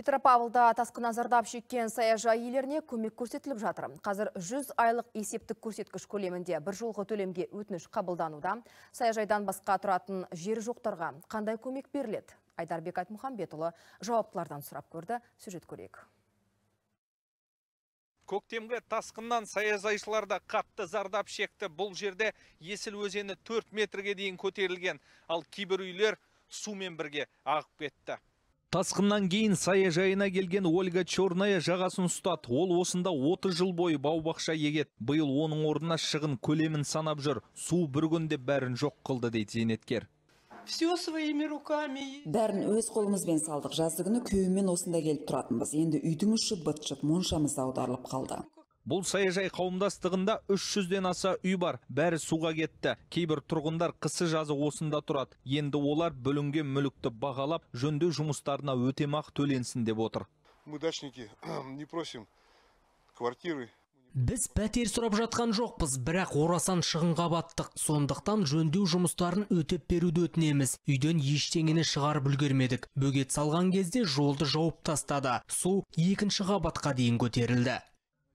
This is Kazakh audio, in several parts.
петропавлда тасқыннан зардап шеккен саяжай иелеріне көмек көрсетіліп жатыр қазір 100 айлық есептік көрсеткіш көлемінде бір жолғы төлемге өтініш қабылдануда саяжайдан басқа тұратын жері жоқтарға қандай көмек беріледі айдарбек айтмұхамбетұлы жауаптылардан сұрап көрді сюжет көрейік көктемгі тасқыннан саяжайшылар да қатты зардап шекті бұл жерде есіл өзені 4 метрге дейін көтерілген ал кибір үйлер сумен бірге ағып кетті Тасқыннан кейін саяжайына келген Ольга Чорная жағасын ұстат. Ол осында 30 жыл бойы бау-бақша егет. Биыл оның орнына шығын көлемін санап жүр. Су бір бәрін жоқ қылды дейді зейнеткер. Бәрін өз қолымызбен салдық. Жаздығыны көйімен осында келіп тұратынбыз. Енді үйдің үші быт моншамыз аударылып қалды бұл саяжай қауымдастығында 300-ден аса үй бар бәрі суға кетті кейбір тұрғындар қысы жазы осында тұрады енді олар бүлінген мүлікті бағалап жөндеу жұмыстарына өтемақы төленсін деп отыр мы дачники не просим квартиры біз пәтер сұрап жатқан жоқпыз бірақ орасан шығынға баттық сондықтан жөндеу жұмыстарын өтеп беруді өтінеміз үйден ештеңені шығарып үлгермедік бөгет салған кезде жолды жауып тастады су екінші қабатқа дейін көтерілді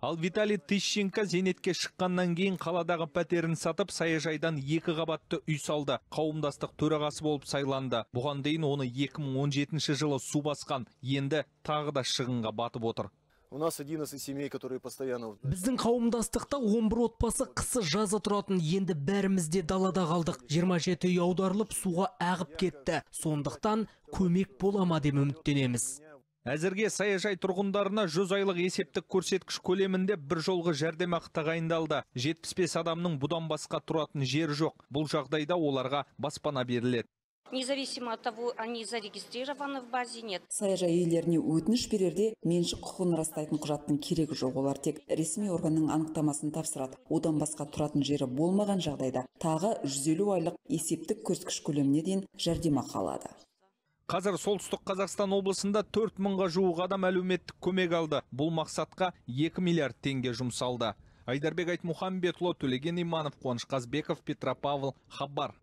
ал виталий тыщенко зейнетке шыққаннан кейін қаладағы пәтерін сатып саяжайдан екі қабатты үй салды қауымдастық төрағасы болып сайланды бұған дейін оны 2017 жылы су басқан енді тағы да шығынға батып отыр У нас 11 семей, которые постоянно... Біздің қауымдастықта 11 отбасы қысы жазы тұратын енді бәрімізде далада қалдық. 27 үй аударылып суға ағып кетті. Сондықтан көмек бола ма деп үміттенеміз әзірге саяжай тұрғындарына жүз айлық есептік көрсеткіш көлемінде бір жолғы жәрдемақы тағайындалды 75 адамның бұдан басқа тұратын жері жоқ бұл жағдайда оларға баспана беріледі независимо от того они зарегистрированы в базе нет саяжай иелеріне өтініш берерде меншік құқығын растайтын құжаттың керегі жоқ олар тек ресми органның анықтамасын тапсырады одан басқа тұратын жері болмаған жағдайда тағы жүз айлық есептік көрсеткіш көлеміне дейін жәрдемақы алады қазір солтүстік қазақстан облысында төрт мыңға жуық адам әлеуметтік көмек алды бұл мақсатқа 2 миллиард теңге жұмсалды айдарбек айтмұхамбетұлы төлеген иманов қуаныш қазбеков петропавл хабар